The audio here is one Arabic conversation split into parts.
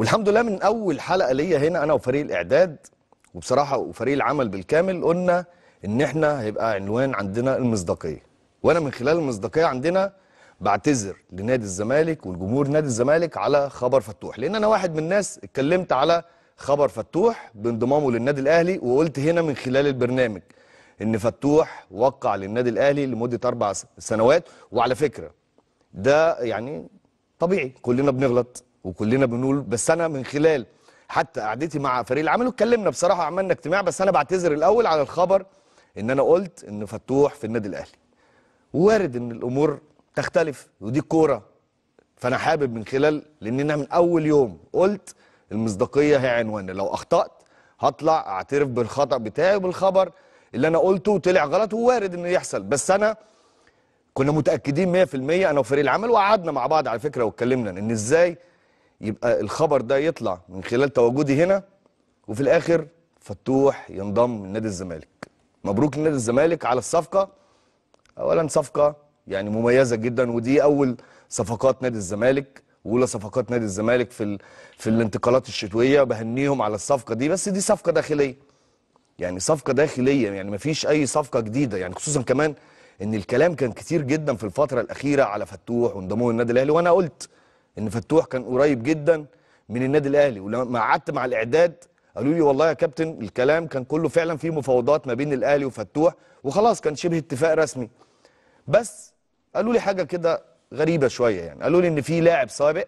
والحمد لله من اول حلقه ليا هنا انا وفريق الاعداد وبصراحه وفريق العمل بالكامل قلنا ان احنا هيبقى عنوان عندنا المصداقيه وانا من خلال المصداقيه عندنا بعتذر لنادي الزمالك والجمهور نادي الزمالك على خبر فتوح لان انا واحد من الناس اتكلمت على خبر فتوح بانضمامه للنادي الاهلي وقلت هنا من خلال البرنامج ان فتوح وقع للنادي الاهلي لمده اربع سنوات وعلى فكره ده يعني طبيعي كلنا بنغلط وكلنا بنقول بس انا من خلال حتى قعدتي مع فريق العمل واتكلمنا بصراحه عملنا اجتماع بس انا بعتذر الاول على الخبر ان انا قلت ان فتوح في النادي الاهلي وارد ان الامور تختلف ودي الكوره فانا حابب من خلال لان انا من اول يوم قلت المصداقيه هي عنواننا لو اخطات هطلع اعترف بالخطا بتاعي وبالخبر اللي انا قلته وطلع غلط ووارد انه يحصل بس انا كنا متاكدين 100% انا وفريق العمل وقعدنا مع بعض على فكره واتكلمنا ان ازاي يبقى الخبر ده يطلع من خلال تواجدي هنا وفي الاخر فتوح ينضم لنادي الزمالك مبروك لنادي الزمالك على الصفقه اولا صفقه يعني مميزه جدا ودي اول صفقات نادي الزمالك ولا صفقات نادي الزمالك في ال... في الانتقالات الشتويه بهنيهم على الصفقه دي بس دي صفقه داخليه يعني صفقه داخليه يعني ما فيش اي صفقه جديده يعني خصوصا كمان ان الكلام كان كتير جدا في الفتره الاخيره على فتوح وانضمامه للنادي الاهلي وانا قلت ان فتوح كان قريب جدا من النادي الاهلي ولما قعدت مع الاعداد قالوا لي والله يا كابتن الكلام كان كله فعلا فيه مفاوضات ما بين الاهلي وفتوح وخلاص كان شبه اتفاق رسمي بس قالوا لي حاجه كده غريبه شويه يعني قالوا لي ان في لاعب سابق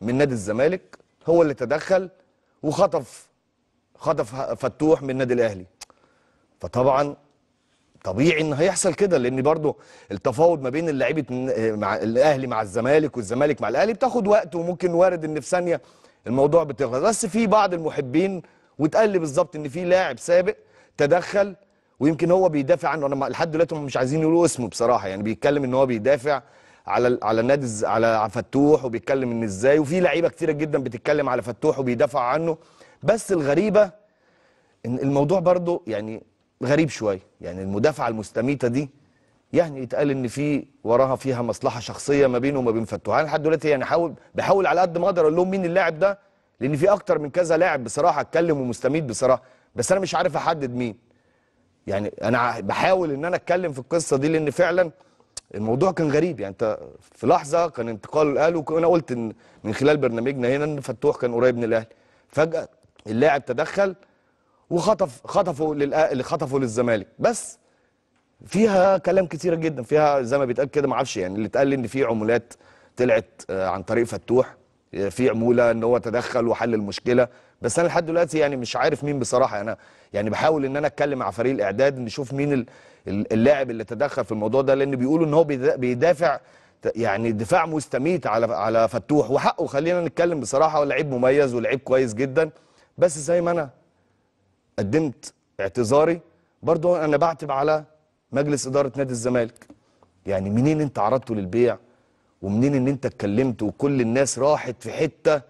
من نادي الزمالك هو اللي تدخل وخطف خطف فتوح من النادي الاهلي فطبعا طبيعي ان هيحصل كده لان برضو التفاوض ما بين اللعيبه مع الاهلي مع الزمالك والزمالك مع الاهلي بتاخد وقت وممكن وارد ان في ثانيه الموضوع بتخلص بس في بعض المحبين واتقال لي بالظبط ان في لاعب سابق تدخل ويمكن هو بيدافع عنه انا لحد دلوقتي مش عايزين يقولوا اسمه بصراحه يعني بيتكلم ان هو بيدافع على على النادي على فتوح وبيتكلم ان ازاي وفي لعيبه كتيره جدا بتتكلم على فتوح وبيدافع عنه بس الغريبه ان الموضوع برضو يعني غريب شويه يعني المدافعه المستميته دي يعني يتقال ان في وراها فيها مصلحه شخصيه ما بينه وما بين فتوح انا لحد دلوقتي يعني حاول بحاول على قد ما اقدر اقول لهم مين اللاعب ده لان في اكتر من كذا لاعب بصراحه اتكلم ومستميت بصراحه بس انا مش عارف احدد مين يعني انا بحاول ان انا اتكلم في القصه دي لان فعلا الموضوع كان غريب يعني انت في لحظه كان انتقال الاهلي وانا قلت إن من خلال برنامجنا هنا ان فتوح كان قريب من الاهلي فجاه اللاعب تدخل وخطف خطفه اللي خطفه للزمالك بس فيها كلام كتيره جدا فيها زي ما بيتقال كده ما اعرفش يعني اللي اتقال ان في عمولات طلعت آه، عن طريق فتوح آه، في عموله ان هو تدخل وحل المشكله بس انا لحد دلوقتي يعني مش عارف مين بصراحه انا يعني بحاول ان انا اتكلم مع فريق الاعداد نشوف مين اللاعب اللي تدخل في الموضوع ده لان بيقولوا ان هو بيدافع يعني دفاع مستميت على على فتوح وحقه خلينا نتكلم بصراحه هو لعيب مميز ولعيب كويس جدا بس زي ما انا قدمت اعتذاري برضو انا بعتب على مجلس اداره نادي الزمالك يعني منين انت عرضته للبيع ومنين ان انت اتكلمت وكل الناس راحت في حته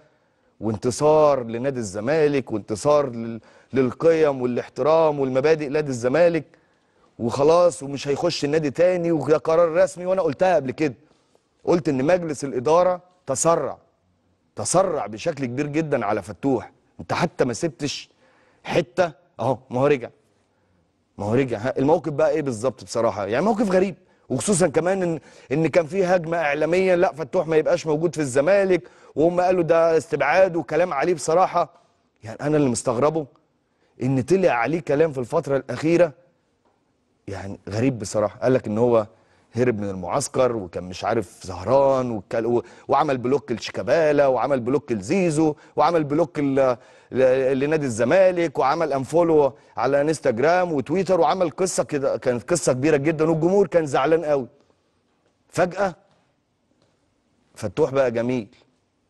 وانتصار لنادي الزمالك وانتصار للقيم والاحترام والمبادئ نادي الزمالك وخلاص ومش هيخش النادي تاني وده قرار رسمي وانا قلتها قبل كده قلت ان مجلس الاداره تسرع تسرع بشكل كبير جدا على فتوح انت حتى ما سبتش حته اهو ما هو رجع ما هو رجع الموقف بقى ايه بالظبط بصراحه يعني موقف غريب وخصوصا كمان ان ان كان في هجمه اعلاميه لا فتوح ما يبقاش موجود في الزمالك وهم قالوا ده استبعاد وكلام عليه بصراحه يعني انا اللي مستغربه ان طلع عليه كلام في الفتره الاخيره يعني غريب بصراحه قال لك ان هو هرب من المعسكر وكان مش عارف زهران وعمل بلوك لشيكابالا وعمل بلوك لزيزو وعمل بلوك لنادي الزمالك وعمل انفولو على انستجرام وتويتر وعمل قصه كده كانت قصه كبيره جدا والجمهور كان زعلان قوي فجاه فتوح بقى جميل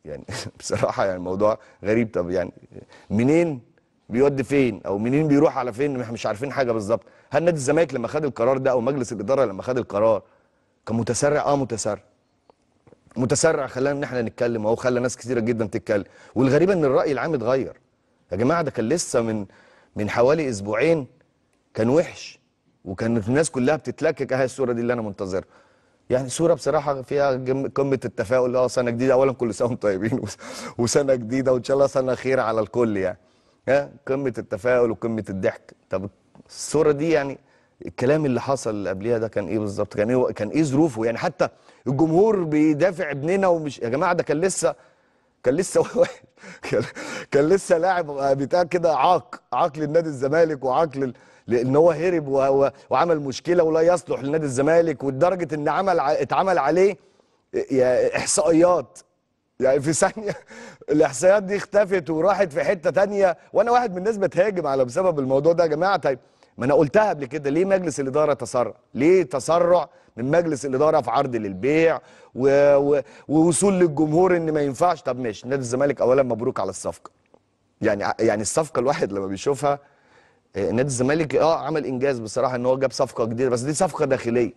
يعني بصراحه يعني الموضوع غريب طب يعني منين بيودي فين او منين بيروح على فين احنا مش عارفين حاجه بالظبط هل نادي الزمالك لما خد القرار ده او مجلس الاداره لما خد القرار كمتسرع اه متسرع متسرع خلانا ان احنا نتكلم اهو خلى ناس كثيره جدا تتكلم والغريب ان الراي العام اتغير يا جماعه ده كان لسه من من حوالي اسبوعين كان وحش وكان الناس كلها بتتلكك اهي الصوره دي اللي انا منتظرها يعني صورة بصراحة فيها قمة التفاؤل اه سنة جديدة أولا كل سنة وانتم طيبين وسنة جديدة وإن شاء الله سنة خير على الكل يعني ها آه، قمة التفاؤل وقمة الضحك طب الصورة دي يعني الكلام اللي حصل قبليها ده كان ايه بالظبط كان ايه كان ايه ظروفه يعني حتى الجمهور بيدافع ابننا ومش يا جماعه ده كان لسه كان لسه كان لسه لاعب بتاع كده عاق عاق للنادي الزمالك وعاق لل... لان هو هرب و... وعمل مشكله ولا يصلح لنادي الزمالك ولدرجه ان عمل اتعمل عليه احصائيات يعني في ثانيه الاحصائيات دي اختفت وراحت في حته ثانيه وانا واحد من الناس بتهاجم على بسبب الموضوع ده يا جماعه طيب ما انا قلتها قبل كده ليه مجلس الاداره تسرع ليه تسرع من مجلس الاداره في عرض للبيع و... و... ووصول للجمهور ان ما ينفعش طب ماشي نادي الزمالك اولا مبروك على الصفقه يعني يعني الصفقه الواحد لما بيشوفها آه، نادي الزمالك اه عمل انجاز بصراحه ان هو جاب صفقه جديده بس دي صفقه داخليه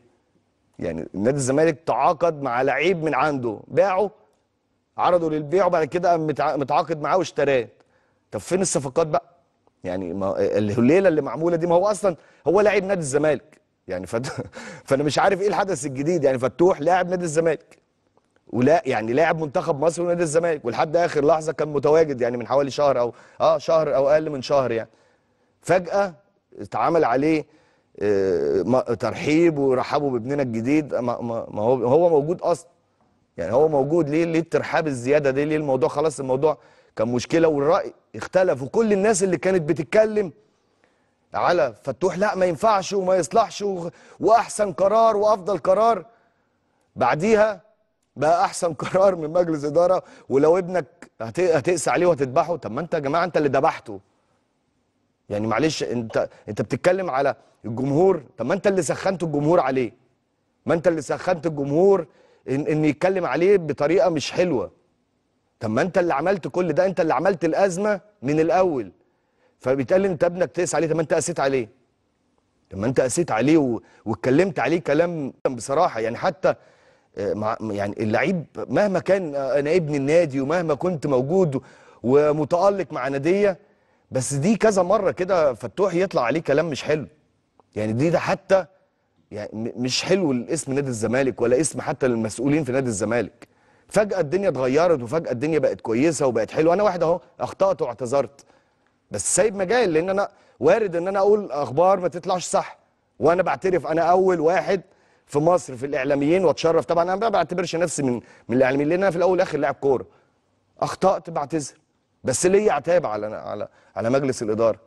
يعني نادي الزمالك تعاقد مع لعيب من عنده باعه عرضه للبيع وبعد كده متعاقد معاه واشتراه طب فين الصفقات بقى يعني ما الليله اللي معموله دي ما هو اصلا هو لاعب نادي الزمالك يعني فد... فانا مش عارف ايه الحدث الجديد يعني فتوح لاعب نادي الزمالك ولا يعني لاعب منتخب مصر ونادي الزمالك ولحد اخر لحظه كان متواجد يعني من حوالي شهر او اه شهر او اقل من شهر يعني فجاه اتعمل عليه آه ترحيب ورحبوا بابننا الجديد ما, ما هو هو موجود اصلا يعني هو موجود ليه ليه الترحاب الزياده دي ليه الموضوع خلاص الموضوع كان مشكله والراي اختلف وكل الناس اللي كانت بتتكلم على فتوح لا ما ينفعش وما يصلحش واحسن قرار وافضل قرار بعديها بقى احسن قرار من مجلس اداره ولو ابنك هتقسى عليه وهتذبحه طب ما انت يا جماعه انت اللي ذبحته يعني معلش انت انت بتتكلم على الجمهور طب ما انت اللي سخنت الجمهور عليه ما انت اللي سخنت الجمهور ان, ان يتكلم عليه بطريقه مش حلوه طب ما انت اللي عملت كل ده انت اللي عملت الازمه من الاول فبيتقال انت ابنك تقيس عليه طب ما انت قسيت عليه طب ما انت قسيت عليه واتكلمت عليه كلام بصراحه يعني حتى آه، مع يعني اللعيب مهما كان آه، انا ابن النادي ومهما كنت موجود ومتالق مع ناديه بس دي كذا مره كده فتوح يطلع عليه كلام مش حلو يعني دي ده حتى يعني مش حلو لاسم نادي الزمالك ولا اسم حتى للمسؤولين في نادي الزمالك فجاه الدنيا اتغيرت وفجاه الدنيا بقت كويسه وبقت حلوه انا واحد اهو اخطات واعتذرت بس سايب مجال لان انا وارد ان انا اقول اخبار ما تطلعش صح وانا بعترف انا اول واحد في مصر في الاعلاميين واتشرف طبعا انا ما بعتبرش نفسي من من الاعلاميين لان انا في الاول والاخر لاعب كوره اخطات بعتذر بس ليا عتاب على على على مجلس الاداره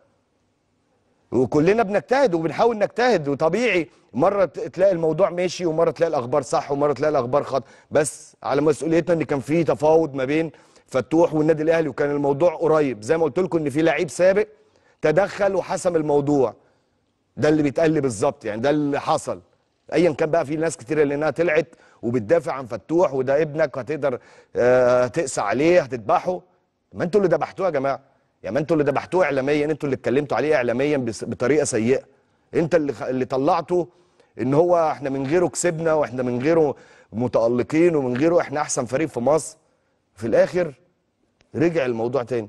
وكلنا بنجتهد وبنحاول نجتهد وطبيعي مره تلاقي الموضوع ماشي ومره تلاقي الاخبار صح ومره تلاقي الاخبار خط بس على مسؤوليتنا ان كان في تفاوض ما بين فتوح والنادي الاهلي وكان الموضوع قريب زي ما قلت لكم ان في لعيب سابق تدخل وحسم الموضوع ده اللي بيتقال بالظبط يعني ده اللي حصل ايا كان بقى في ناس كتير اللي انها طلعت وبتدافع عن فتوح وده ابنك هتقدر آه، تقسى عليه هتذبحه ما انتوا اللي ذبحتوه يا جماعه يا ما انتوا اللي ذبحتوه اعلاميا انتوا اللي اتكلمتوا عليه اعلاميا بطريقه سيئه انت اللي اللي طلعته ان هو احنا من غيره كسبنا واحنا من غيره متالقين ومن غيره احنا احسن فريق في مصر في الاخر رجع الموضوع تاني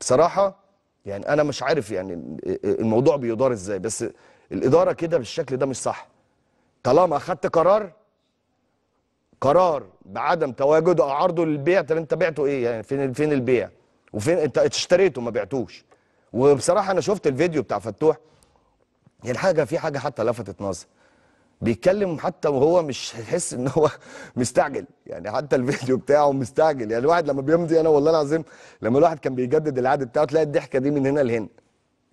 بصراحه يعني انا مش عارف يعني الموضوع بيدار ازاي بس الاداره كده بالشكل ده مش صح طالما اخدت قرار قرار بعدم تواجده او عرضه للبيع طب انت بعته ايه يعني فين فين البيع وفين انت اشتريته ما بعتوش وبصراحه انا شفت الفيديو بتاع فتوح هي يعني الحاجه في حاجه حتى لفتت نظر بيتكلم حتى وهو مش هيحس ان هو مستعجل يعني حتى الفيديو بتاعه مستعجل يعني الواحد لما بيمضي انا والله العظيم لما الواحد كان بيجدد العقد بتاعه تلاقي الضحكه دي من هنا لهنا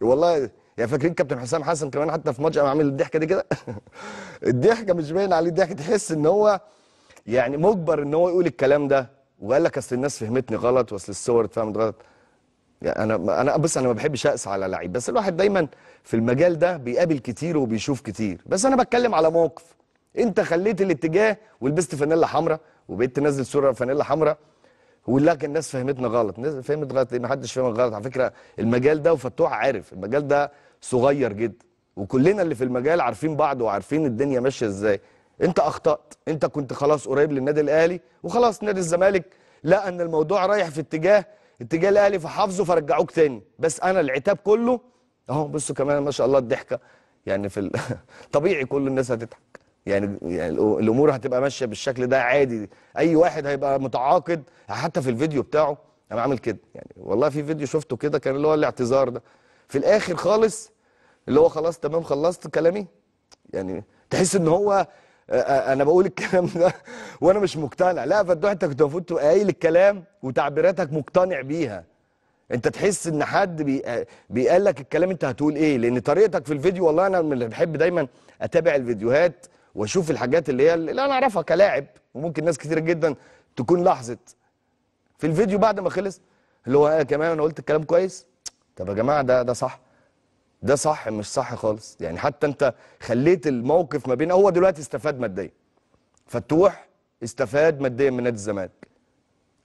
والله يعني فاكرين كابتن حسام حسن كمان حتى في ماتش عامل الضحكه دي كده الضحكه مش باين عليه الضحكه تحس ان هو يعني مجبر ان هو يقول الكلام ده وقال لك اصل الناس فهمتني غلط واصل الصور اتفهمت غلط يعني انا انا بص انا ما بحبش اقسى على لعيب بس الواحد دايما في المجال ده بيقابل كتير وبيشوف كتير بس انا بتكلم على موقف انت خليت الاتجاه ولبست فانيلا حمراء وبقيت تنزل صوره فانيلا حمراء لك الناس فهمتنا غلط الناس فهمت غلط ما حدش فهم غلط على فكره المجال ده وفتوح عارف المجال ده صغير جدا وكلنا اللي في المجال عارفين بعض وعارفين الدنيا ماشيه ازاي انت اخطات انت كنت خلاص قريب للنادي الاهلي وخلاص نادي الزمالك لقى ان الموضوع رايح في اتجاه اتجاه الاهلي فحافظه فرجعوك تاني بس انا العتاب كله اهو بصوا كمان ما شاء الله الضحكه يعني في طبيعي كل الناس هتضحك يعني يعني الامور هتبقى ماشيه بالشكل ده عادي اي واحد هيبقى متعاقد حتى في الفيديو بتاعه انا عامل كده يعني والله في فيديو شفته كده كان اللي هو الاعتذار ده في الاخر خالص اللي هو خلاص تمام خلصت كلامي يعني تحس ان هو انا بقول الكلام ده وانا مش مقتنع لا فتوح انت كنت المفروض تبقى قايل الكلام وتعبيراتك مقتنع بيها انت تحس ان حد بي... بيقال لك الكلام انت هتقول ايه لان طريقتك في الفيديو والله انا من اللي بحب دايما اتابع الفيديوهات واشوف الحاجات اللي هي اللي انا اعرفها كلاعب وممكن ناس كتير جدا تكون لاحظت في الفيديو بعد ما خلص اللي هو كمان انا قلت الكلام كويس طب يا جماعه ده ده صح ده صح مش صح خالص يعني حتى انت خليت الموقف ما بين هو دلوقتي استفاد ماديا فتوح استفاد ماديا من نادي الزمالك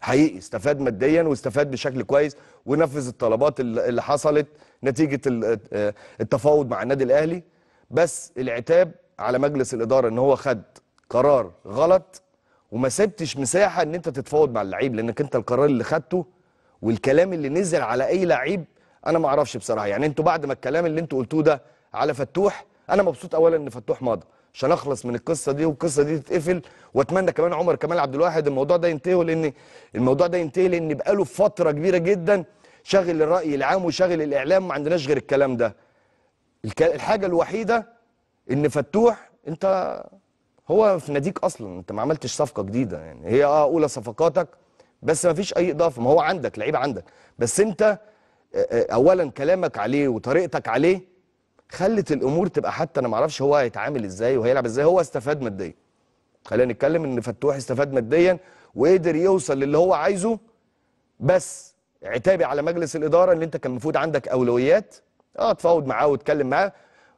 حقيقي استفاد ماديا واستفاد بشكل كويس ونفذ الطلبات اللي حصلت نتيجه آه، آه، التفاوض مع النادي الاهلي بس العتاب على مجلس الاداره ان هو خد قرار غلط وما سبتش مساحه ان انت تتفاوض مع اللعيب لانك انت القرار اللي خدته والكلام اللي نزل على اي لعيب انا ما اعرفش بصراحه يعني انتوا بعد ما الكلام اللي انتوا قلتوه ده على فتوح انا مبسوط اولا ان فتوح مضى عشان اخلص من القصه دي والقصه دي تتقفل واتمنى كمان عمر كمال عبد الواحد الموضوع ده ينتهي لان الموضوع ده ينتهي لان بقاله فتره كبيره جدا شاغل الراي العام وشاغل الاعلام ما عندناش غير الكلام ده الحاجه الوحيده ان فتوح انت هو في ناديك اصلا انت ما عملتش صفقه جديده يعني هي اه اولى صفقاتك بس ما فيش اي اضافه ما هو عندك لعيب عندك بس انت اولا كلامك عليه وطريقتك عليه خلت الامور تبقى حتى انا ما اعرفش هو هيتعامل ازاي وهيلعب ازاي هو استفاد ماديا خلينا نتكلم ان فتوح استفاد ماديا وقدر يوصل للي هو عايزه بس عتابي على مجلس الاداره ان انت كان المفروض عندك اولويات اه تفاوض معاه وتكلم معاه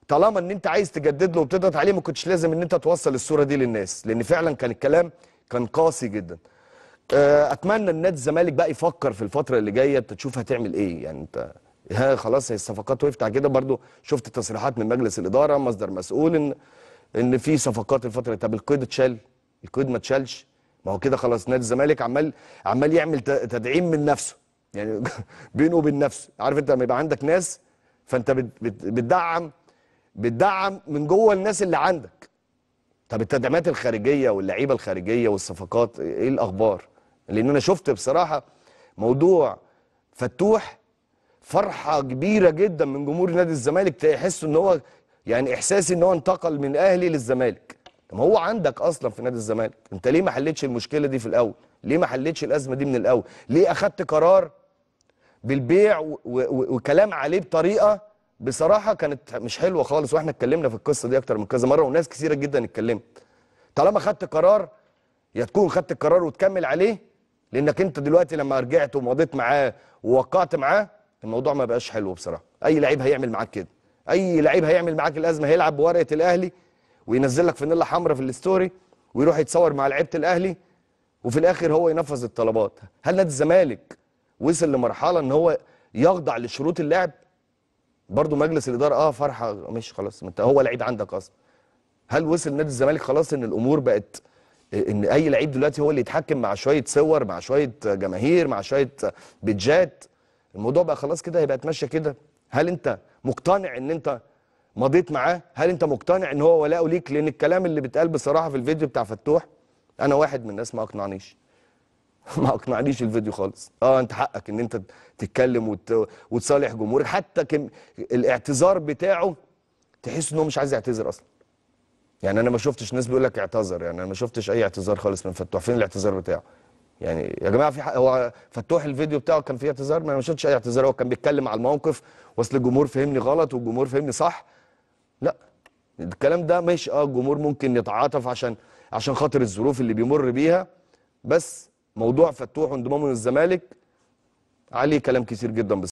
طالما ان انت عايز تجدد له وبتضغط عليه ما كنتش لازم ان انت توصل الصوره دي للناس لان فعلا كان الكلام كان قاسي جدا آه، اتمنى ان نادي الزمالك بقى يفكر في الفتره اللي جايه انت تشوف هتعمل ايه يعني انت ها خلاص هي الصفقات وقفت على كده برضو شفت تصريحات من مجلس الاداره مصدر مسؤول ان ان في صفقات الفتره طب القيد اتشال القيد ما اتشالش ما هو كده خلاص نادي الزمالك عمال عمال يعمل تدعيم من نفسه يعني بينه وبين نفسه عارف انت لما يبقى عندك ناس فانت بتدعم بتدعم من جوه الناس اللي عندك طب التدعيمات الخارجيه واللعيبه الخارجيه والصفقات ايه الاخبار لان انا شفت بصراحه موضوع فتوح فرحه كبيره جدا من جمهور نادي الزمالك تحس ان هو يعني احساسي ان هو انتقل من الاهلي للزمالك طب هو عندك اصلا في نادي الزمالك انت ليه ما حلتش المشكله دي في الاول ليه ما حلتش الازمه دي من الاول ليه اخدت قرار بالبيع وكلام عليه بطريقه بصراحه كانت مش حلوه خالص واحنا اتكلمنا في القصه دي اكتر من كذا مره وناس كثيره جدا اتكلمت طالما خدت قرار يا تكون خدت القرار وتكمل عليه لانك انت دلوقتي لما رجعت ومضيت معاه ووقعت معاه الموضوع ما بقاش حلو بصراحه اي لعيب هيعمل معاك كده اي لعيب هيعمل معاك الازمه هيلعب بورقه الاهلي وينزل لك فانيلا حمراء في الستوري ويروح يتصور مع لعيبه الاهلي وفي الاخر هو ينفذ الطلبات هل نادي الزمالك وصل لمرحله ان هو يخضع لشروط اللعب برضه مجلس الاداره اه فرحه ماشي خلاص انت هو لعيب عندك اصلا هل وصل نادي الزمالك خلاص ان الامور بقت ان اي لعيب دلوقتي هو اللي يتحكم مع شويه صور مع شويه جماهير مع شويه بيتجات الموضوع بقى خلاص كده هيبقى اتمشى كده هل انت مقتنع ان انت مضيت معاه هل انت مقتنع ان هو ولاءه ليك لان الكلام اللي بيتقال بصراحه في الفيديو بتاع فتوح انا واحد من الناس ما اقنعنيش ما اقنعنيش الفيديو خالص اه انت حقك ان انت تتكلم وت... وتصالح جمهورك حتى كم... الاعتذار بتاعه تحس ان هو مش عايز يعتذر اصلا يعني انا ما شفتش ناس بيقول لك اعتذر يعني انا ما شفتش اي اعتذار خالص من فتوح فين الاعتذار بتاعه يعني يا جماعه في هو فتوح الفيديو بتاعه كان فيه اعتذار ما انا ما شفتش اي اعتذار هو كان بيتكلم على الموقف واصل الجمهور فهمني غلط والجمهور فهمني صح لا الكلام ده مش اه الجمهور ممكن يتعاطف عشان عشان خاطر الظروف اللي بيمر بيها بس موضوع فتوح وانضمامه للزمالك عليه كلام كتير جدا بس